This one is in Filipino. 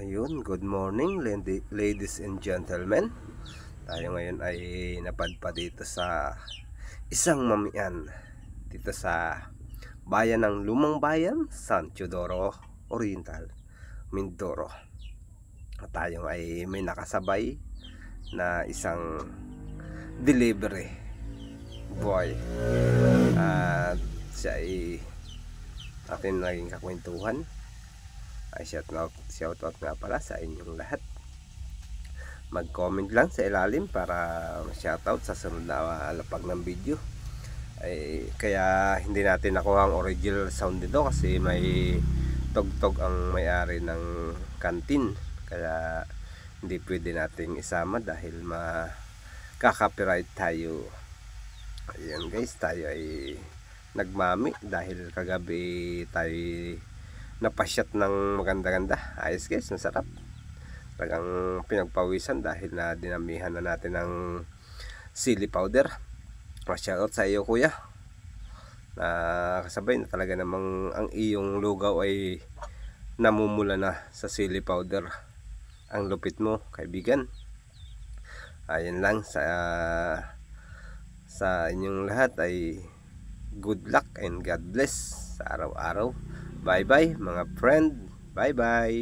Ayun, good morning ladies and gentlemen. Tayo ngayon ay napadpa dito sa isang mamian dito sa bayan ng Lumang Bayan, San Teodoro Oriental, Mindoro. At tayong ay may nakasabay na isang delivery boy. At siya ay atin naging kakwentuhan ay shout out, shout out nga pala sa inyong lahat mag-comment lang sa ilalim para shout out sa sunod na ah, lapag ng video. Ay, kaya hindi natin nakuha ang original sound dito kasi may tugtog ang may-ari ng kantin. Kaya hindi pwede nating isama dahil ma copyright tayo. Ayan guys, tayo ay nagmami dahil kagabi tayo napasyat ng maganda-ganda ayos guys ang sarap talagang pinagpawisan dahil na dinamihan na natin ng silly powder ah, shoutout sa iyo kuya na kasabay na talaga namang ang iyong lugaw ay namumula na sa silly powder ang lupit mo kaibigan ayun lang sa sa inyong lahat ay good luck and God bless sa araw-araw Bye-bye mga friend. Bye-bye.